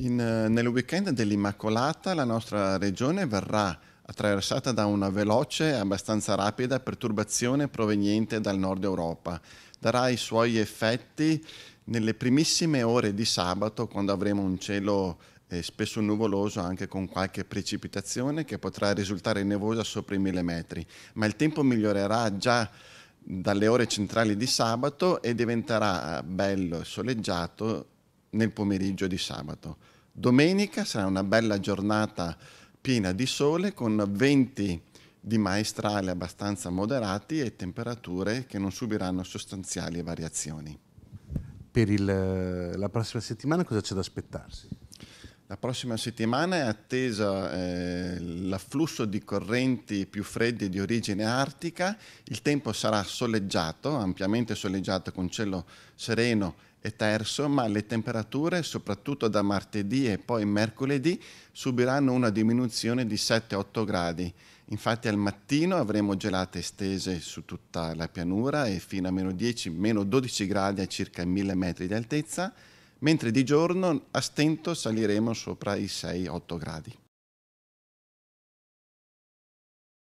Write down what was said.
In, eh, nel weekend dell'Immacolata la nostra regione verrà attraversata da una veloce e abbastanza rapida perturbazione proveniente dal nord Europa. Darà i suoi effetti nelle primissime ore di sabato quando avremo un cielo eh, spesso nuvoloso anche con qualche precipitazione che potrà risultare nevosa sopra i mille metri, ma il tempo migliorerà già dalle ore centrali di sabato e diventerà eh, bello e soleggiato nel pomeriggio di sabato. Domenica sarà una bella giornata piena di sole con venti di maestrale abbastanza moderati e temperature che non subiranno sostanziali variazioni. Per il, eh, la prossima settimana cosa c'è da aspettarsi? La prossima settimana è attesa eh, l'afflusso di correnti più fredde di origine artica, il tempo sarà soleggiato, ampiamente soleggiato con cielo sereno e terzo, ma le temperature, soprattutto da martedì e poi mercoledì, subiranno una diminuzione di 7-8 gradi. Infatti al mattino avremo gelate estese su tutta la pianura e fino a meno 10-12 gradi a circa 1000 metri di altezza mentre di giorno a stento saliremo sopra i 6-8 gradi.